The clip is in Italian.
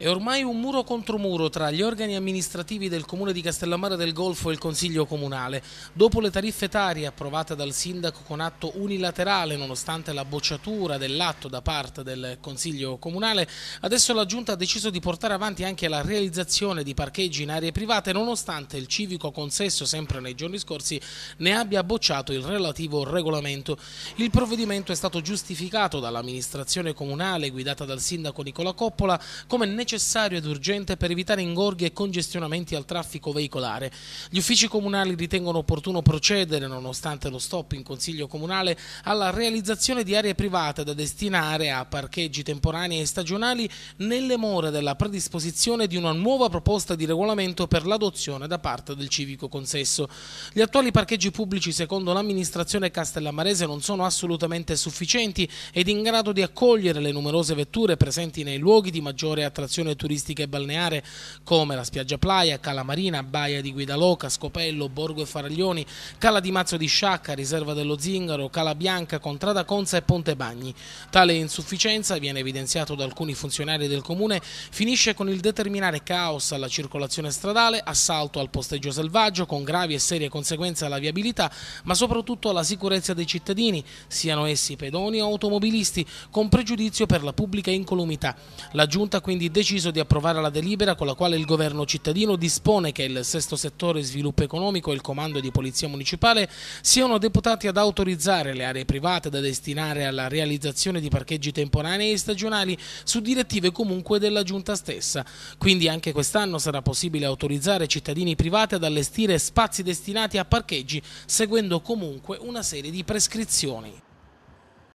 È ormai un muro contro muro tra gli organi amministrativi del Comune di Castellammare del Golfo e il Consiglio Comunale. Dopo le tariffe tarie approvate dal Sindaco con atto unilaterale, nonostante la bocciatura dell'atto da parte del Consiglio Comunale, adesso la Giunta ha deciso di portare avanti anche la realizzazione di parcheggi in aree private, nonostante il civico consesso, sempre nei giorni scorsi, ne abbia bocciato il relativo regolamento. Il provvedimento è stato giustificato dall'amministrazione comunale guidata dal Sindaco Nicola Coppola come necessario necessario ed urgente per evitare ingorghi e congestionamenti al traffico veicolare. Gli uffici comunali ritengono opportuno procedere, nonostante lo stop in Consiglio Comunale, alla realizzazione di aree private da destinare a parcheggi temporanei e stagionali nelle more della predisposizione di una nuova proposta di regolamento per l'adozione da parte del civico consesso. Gli attuali parcheggi pubblici, secondo l'amministrazione castellammarese, non sono assolutamente sufficienti ed in grado di accogliere le numerose vetture presenti nei luoghi di maggiore attrazione destinazione turistica e balneare come la spiaggia Playa, Calamarina, Baia di Guidaloca, Scopello, Borgo e Faraglioni, Cala di Mazzo di Sciacca, Riserva dello Zingaro, Cala Bianca, Contrada Conza e Ponte Bagni. Tale insufficienza, viene evidenziato da alcuni funzionari del comune, finisce con il determinare caos alla circolazione stradale, assalto al posteggio selvaggio con gravi e serie conseguenze alla viabilità, ma soprattutto alla sicurezza dei cittadini, siano essi pedoni o automobilisti, con pregiudizio per la pubblica incolumità. La giunta quindi decide deciso di approvare la delibera con la quale il governo cittadino dispone che il sesto settore sviluppo economico e il comando di polizia municipale siano deputati ad autorizzare le aree private da destinare alla realizzazione di parcheggi temporanei e stagionali su direttive comunque della giunta stessa. Quindi anche quest'anno sarà possibile autorizzare cittadini privati ad allestire spazi destinati a parcheggi seguendo comunque una serie di prescrizioni.